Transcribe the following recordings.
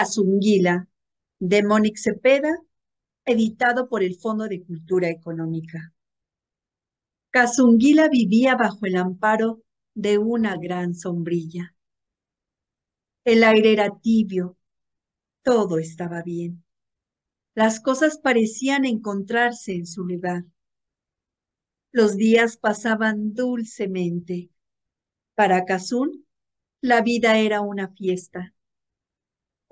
Kazungila, de Mónica Cepeda, editado por el Fondo de Cultura Económica. Cazunguila vivía bajo el amparo de una gran sombrilla. El aire era tibio, todo estaba bien. Las cosas parecían encontrarse en su lugar. Los días pasaban dulcemente. Para Kazun, la vida era una fiesta.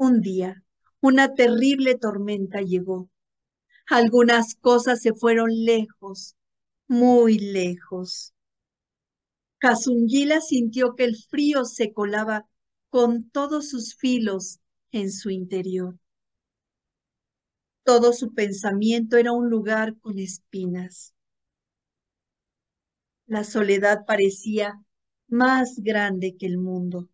Un día, una terrible tormenta llegó. Algunas cosas se fueron lejos, muy lejos. Kazungila sintió que el frío se colaba con todos sus filos en su interior. Todo su pensamiento era un lugar con espinas. La soledad parecía más grande que el mundo.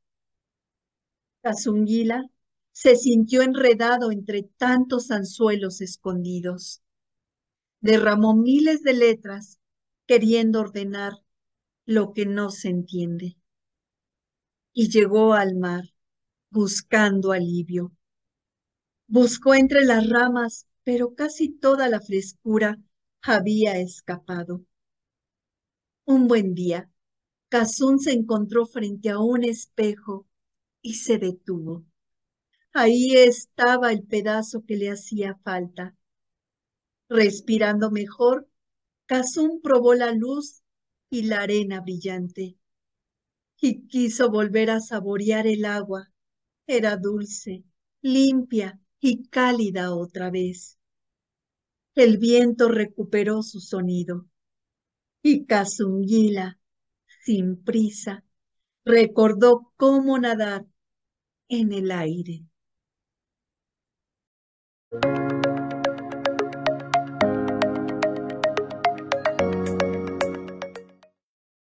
Kazungila se sintió enredado entre tantos anzuelos escondidos. Derramó miles de letras queriendo ordenar lo que no se entiende. Y llegó al mar buscando alivio. Buscó entre las ramas, pero casi toda la frescura había escapado. Un buen día, Kazun se encontró frente a un espejo y se detuvo. Ahí estaba el pedazo que le hacía falta. Respirando mejor, Kazum probó la luz y la arena brillante. Y quiso volver a saborear el agua. Era dulce, limpia y cálida otra vez. El viento recuperó su sonido. Y Kazungila, sin prisa, recordó cómo nadar en el aire.